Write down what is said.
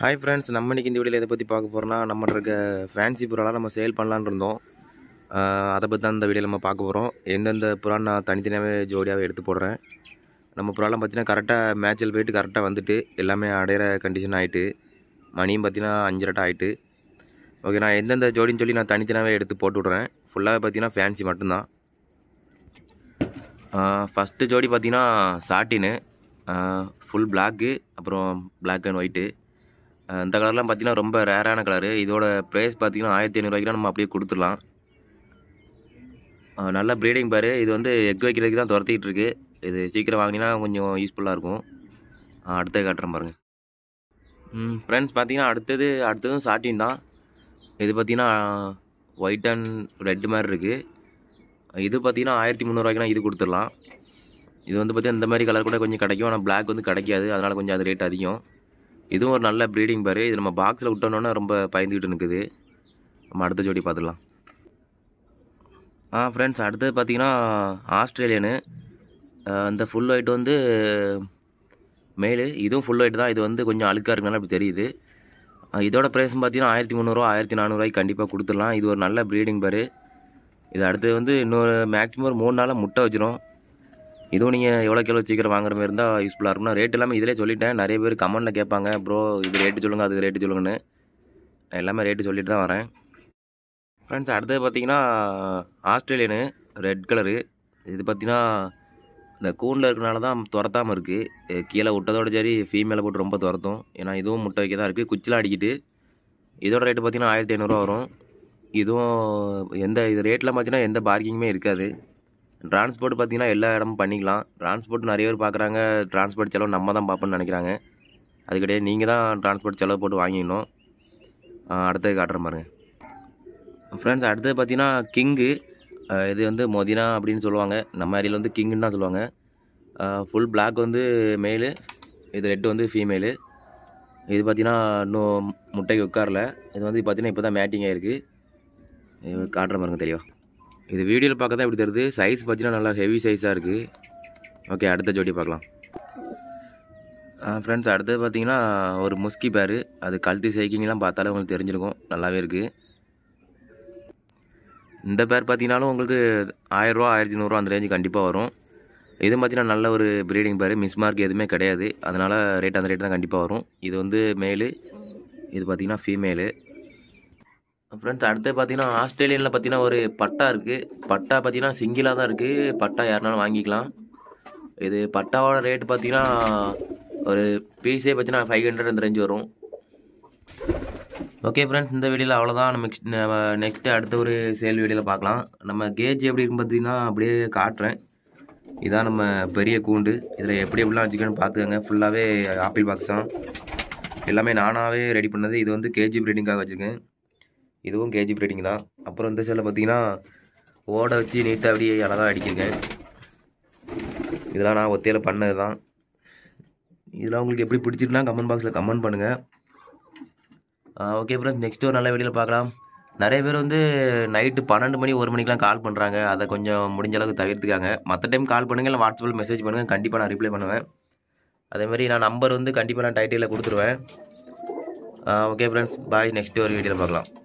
hi friends நம்ம இன்றைக்கி இந்த வீடியோவில் எதை பற்றி பார்க்க போகிறோம்னா நம்ம இருக்க ஃபேன்சி புறாலாம் நம்ம சேல் பண்ணலான் இருந்தோம் அதை பற்றி தான் இந்த வீடியோவில் நம்ம பார்க்க போகிறோம் எந்தெந்த புறா நான் தனித்தனியாகவே ஜோடியாகவே எடுத்து போடுறேன் நம்ம புறாலாம் பார்த்தீங்கன்னா கரெக்டாக மேட்சில் போயிட்டு கரெக்டாக வந்துட்டு எல்லாமே அடையிற கண்டிஷன் ஆகிட்டு மணியும் பார்த்தீங்கன்னா அஞ்சு ஆகிட்டு ஓகே நான் எந்தெந்த ஜோடின்னு சொல்லி நான் தனித்தனியாகவே எடுத்து போட்டு விட்றேன் ஃபுல்லாகவே பார்த்தீங்கன்னா ஃபேன்சி மட்டும்தான் ஃபஸ்ட்டு ஜோடி பார்த்திங்கன்னா சாட்டின்னு ஃபுல் பிளாக்கு அப்புறம் பிளாக் அண்ட் ஒயிட்டு இந்த கலர்லாம் பார்த்திங்கன்னா ரொம்ப ரேரான கலரு இதோட ப்ரைஸ் பார்த்திங்கன்னா ஆயிரத்தி ஐநூறுரூவாய்க்குலாம் நம்ம அப்படியே கொடுத்துடலாம் நல்ல ப்ரீடிங் பாரு இது வந்து எக் வைக்கிறதுக்கு தான் துரத்திக்கிட்டு இருக்குது இது சீக்கிரம் வாங்கினா கொஞ்சம் யூஸ்ஃபுல்லாக இருக்கும் அடுத்தது காட்டுறேன் பாருங்கள் ஃப்ரெண்ட்ஸ் பார்த்தீங்கன்னா அடுத்தது அடுத்ததும் சாட்டின் தான் இது பார்த்திங்கன்னா ஒயிட் அண்ட் ரெட் மாதிரி இருக்குது இது பார்த்திங்கன்னா ஆயிரத்தி முந்நூறுவாய்க்குனா இது கொடுத்துடலாம் இது வந்து பார்த்திங்கன்னா இந்த மாதிரி கலர் கூட கொஞ்சம் கிடைக்கும் ஆனால் பிளாக் வந்து கிடைக்காது அதனால் கொஞ்சம் அது ரேட் அதிகம் இதுவும் ஒரு நல்ல ப்ரீடிங் பாரு இது நம்ம பாக்ஸில் விட்டோன்னே ரொம்ப பயந்துக்கிட்டு இருக்குது நம்ம அடுத்த ஜோடி பார்த்துடலாம் ஆ ஃப்ரெண்ட்ஸ் அடுத்தது பார்த்திங்கன்னா ஆஸ்திரேலியனு இந்த ஃபுல் ஒயிட் வந்து மேலு இதுவும் ஃபுல் ஒயிட் தான் இது வந்து கொஞ்சம் அழுக்காக இருக்குனால அப்படி தெரியுது இதோட ப்ரைஸ் பார்த்தீங்கன்னா ஆயிரத்தி முந்நூறுரூவா ஆயிரத்தி நானூறுரூவாய்க்கு கண்டிப்பாக கொடுத்துடலாம் இது ஒரு நல்ல ப்ரீடிங் பாரு இது அடுத்தது வந்து இன்னொரு மேக்ஸிமம் ஒரு மூணு நாளாக முட்டை வச்சிடும் இதுவும் நீங்கள் எவ்வளோ கிலோ சீக்கிரம் வாங்குற மாதிரி இருந்தால் யூஸ்ஃபுல்லாக நான் ரேட் எல்லாமே இதிலே சொல்லிட்டேன் நிறைய பேர் கமெண்ட்டில் கேட்பாங்க ப்ரோ இது ரேட்டு சொல்லுங்கள் அது ரேட்டு சொல்லுங்கன்னு எல்லாமே ரேட்டு சொல்லிட்டு தான் வரேன் ஃப்ரெண்ட்ஸ் அடுத்தது பார்த்திங்கன்னா ஆஸ்திரேலியனு ரெட் கலரு இது பார்த்திங்கன்னா இந்த கூண்டில் இருக்கிறனால தான் துரத்தாமல் இருக்குது கீழே விட்டதோட சரி ஃபீமேலை போட்டு ரொம்ப துரத்தும் ஏன்னா இதுவும் முட்டை வைக்க தான் இருக்குது குச்சிலாம் அடிக்கிட்டு இதோட ரேட்டு பார்த்திங்கன்னா ஆயிரத்தி ஐநூறுரூவா வரும் இதுவும் எந்த இது ரேட்டில் பார்த்திங்கன்னா எந்த பார்க்கிங்குமே இருக்காது டிரான்ஸ்போர்ட் பார்த்திங்கன்னா எல்லா இடமும் பண்ணிக்கலாம் டிரான்ஸ்போர்ட் நிறைய பேர் பார்க்குறாங்க டிரான்ஸ்போர்ட் செலவு நம்ம தான் பார்ப்போம்னு நினைக்கிறாங்க அது கிடையாது நீங்கள் தான் டிரான்ஸ்போர்ட் செலவு போட்டு வாங்கிடணும் அடுத்தது காட்டுற பாருங்க ஃப்ரெண்ட்ஸ் அடுத்தது பார்த்திங்கன்னா கிங்கு இது வந்து மொதினா அப்படின்னு சொல்லுவாங்க நம்ம ஏரியாவில் வந்து கிங்குன்னு தான் சொல்லுவாங்க ஃபுல் பிளாக் வந்து மேலு இது ரெட்டு வந்து ஃபீமேலு இது பார்த்திங்கன்னா இன்னும் முட்டைக்கு உட்காரல இது வந்து பார்த்திங்கன்னா இப்போ தான் மேட்டிங் ஆகிருக்கு காட்டுற பாருங்க தெளிவாக இது வீடியோவில் பார்க்க தான் இப்படி தருது சைஸ் பார்த்தீங்கன்னா நல்லா ஹெவி சைஸாக இருக்குது ஓகே அடுத்த ஜோடி பார்க்கலாம் ஃப்ரெண்ட்ஸ் அடுத்தது பார்த்தீங்கன்னா ஒரு முஸ்கி பேர் அது கழுத்து சைக்கிங்லாம் பார்த்தாலே உங்களுக்கு தெரிஞ்சிருக்கும் நல்லாவே இருக்குது இந்த பேர் பார்த்தீங்கனாலும் உங்களுக்கு ஆயிரரூவா ஆயிரத்தி நூறுரூவா அந்த ரேஞ்சு கண்டிப்பாக வரும் இது பார்த்தீங்கன்னா நல்ல ஒரு ப்ரீடிங் பேர் மிஸ் மார்க் எதுவுமே கிடையாது அதனால் ரேட் அந்த ரேட் தான் கண்டிப்பாக வரும் இது வந்து மேலு இது பார்த்திங்கன்னா ஃபீமேலு ஃப்ரெண்ட்ஸ் அடுத்து பார்த்தீங்கன்னா ஆஸ்திரேலியனில் பார்த்தீங்கன்னா ஒரு பட்டா இருக்குது பட்டா பார்த்தீங்கன்னா சிங்கிளாக தான் இருக்குது பட்டா யாருனாலும் வாங்கிக்கலாம் இது பட்டாவோட ரேட் பார்த்தீங்கன்னா ஒரு பீஸே பார்த்தீங்கன்னா ஃபைவ் ஹண்ட்ரட் அந்த ரேஞ்சு வரும் ஓகே ஃப்ரெண்ட்ஸ் இந்த வீடியோவில் அவ்வளோதான் நம்ம நெக்ஸ்ட்டு அடுத்த ஒரு சேல் வீடியோவில் பார்க்கலாம் நம்ம கேஜ் எப்படி இருக்குன்னு பார்த்தீங்கன்னா அப்படியே காட்டுறேன் இதான் நம்ம பெரிய கூண்டு இதில் எப்படி எப்படிலாம் வச்சுக்கணும்னு பார்த்துக்கோங்க ஃபுல்லாகவே ஆப்பிள் பாக்ஸ் தான் எல்லாமே நானாகவே ரெடி பண்ணது இது வந்து கேஜி ப்ரீடிங்காக வச்சுருக்கேன் இதுவும் கேஜி ப்ரீடிங் தான் அப்புறம் இந்த செல்லை பார்த்தீங்கன்னா ஓட வச்சு நீட்டாக அப்படியே அழகாக அடிக்குங்க இதெல்லாம் நான் ஒத்தையில் பண்ணது தான் இதெல்லாம் உங்களுக்கு எப்படி பிடிச்சிருக்குன்னா கமெண்ட் பாக்ஸில் கமெண்ட் பண்ணுங்கள் ஓகே ஃப்ரெண்ட்ஸ் நெக்ஸ்ட் ஒரு நல்ல வெளியில் பார்க்கலாம் நிறைய பேர் வந்து நைட்டு பன்னெண்டு மணி ஒரு மணிக்கெலாம் கால் பண்ணுறாங்க அதை கொஞ்சம் முடிஞ்ச அளவுக்கு தவிர்த்துக்காங்க மற்ற டைம் கால் பண்ணுங்கள் இல்லை வாட்ஸ்அப்பில் மெசேஜ் பண்ணுங்கள் கண்டிப்பாக நான் ரிப்ளை பண்ணுவேன் அதேமாதிரி நான் நம்பர் வந்து கண்டிப்பாக நான் டைட்டிலில் கொடுத்துருவேன் ஓகே ஃப்ரெண்ட்ஸ் பாய் நெக்ஸ்ட் ஒரு வீடியோவில் பார்க்கலாம்